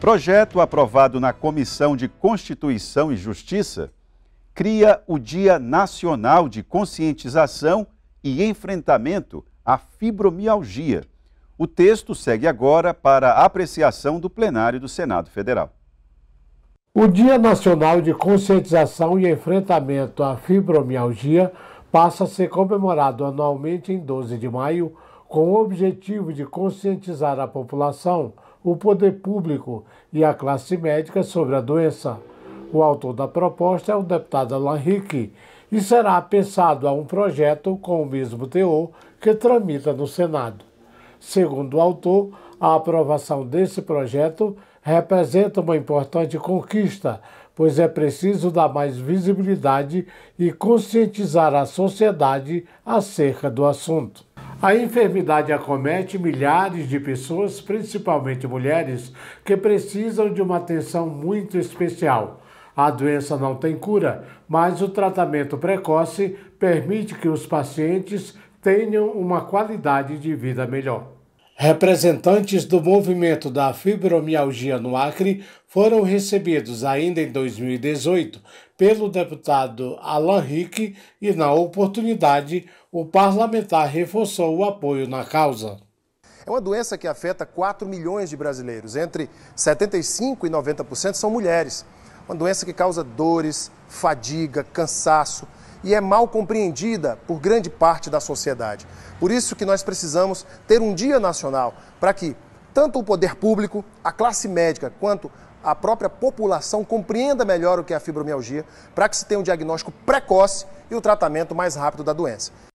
Projeto aprovado na Comissão de Constituição e Justiça cria o Dia Nacional de Conscientização e Enfrentamento à Fibromialgia. O texto segue agora para apreciação do plenário do Senado Federal. O Dia Nacional de Conscientização e Enfrentamento à Fibromialgia passa a ser comemorado anualmente em 12 de maio, com o objetivo de conscientizar a população o poder público e a classe médica sobre a doença. O autor da proposta é o deputado Alain Rick e será pensado a um projeto com o mesmo teor que tramita no Senado. Segundo o autor, a aprovação desse projeto representa uma importante conquista, pois é preciso dar mais visibilidade e conscientizar a sociedade acerca do assunto. A enfermidade acomete milhares de pessoas, principalmente mulheres, que precisam de uma atenção muito especial. A doença não tem cura, mas o tratamento precoce permite que os pacientes tenham uma qualidade de vida melhor. Representantes do movimento da fibromialgia no Acre foram recebidos ainda em 2018 pelo deputado Alan Rick e, na oportunidade, o parlamentar reforçou o apoio na causa. É uma doença que afeta 4 milhões de brasileiros, entre 75% e 90% são mulheres. Uma doença que causa dores, fadiga, cansaço, e é mal compreendida por grande parte da sociedade. Por isso que nós precisamos ter um dia nacional para que tanto o poder público, a classe médica, quanto a própria população compreenda melhor o que é a fibromialgia, para que se tenha um diagnóstico precoce e o tratamento mais rápido da doença.